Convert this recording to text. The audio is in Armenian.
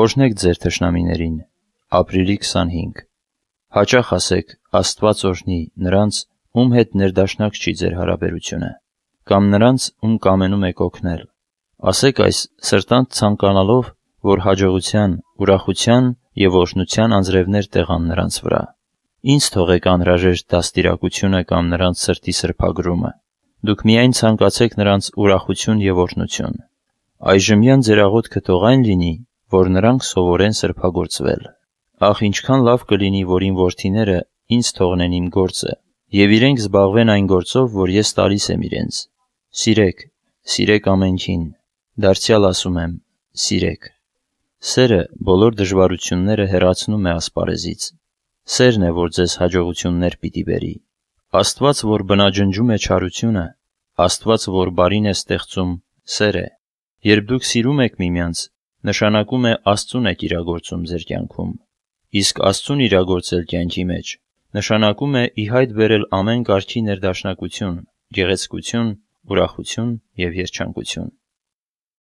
Օրհնեք ձեր թշնամիներին, ապրիլի 25, հաճախ ասեք «Աստված օրհնի» նրանց, ում հետ ներդաշնակ չի ձեր հարաբերությունը, կամ նրանց, ում կամենում եք օգնել, ասեք այս սրտանց ցանկանալով, որ հաջողության, ուրախության և օրհնության անձրևներ տեղան նրանց վրա: Ինձ թողեք անհրաժեշտ դաստիարակությունը կամ նրանց սրտի սրբագրումը: Դուք միայն ցանկացեք նրանց ուրախություն և օրհնություն: Այժմյան ձեր աղոթքը թող այն լինի, որ նրանք սովորեն սրբագործվել։ Ախ, ինչքան լավ կլինի, որ իմ որդիները ինձ թողնեն իմ գործը, եւ իրենք զբաղվեն այն գործով, որ ես տալիս եմ իրենց։ Սիրեք, սիրեք ամենքին, դարձյալ ասում եմ, սիրեք։ Սերը բոլոր դժվարությունները հեռացնում է ասպարեզից։ Սերն է, որ ձեզ հաջողություններ պիտի բերի։ Աստված, որ բնաջնջում է չարությունը, Աստված, որ բարին է ստեղծում, սեր է։ Երբ դուք սիրում եք միմյանց, նշանակում է Աստծուն եք իրագործում ձեր կյանքում։ Իսկ Աստծուն իրագործել կյանքի մեջ նշանակում է ի հայտ բերել ամեն կարգի ներդաշնակություն, գեղեցկություն, ուրախություն և երջանկություն։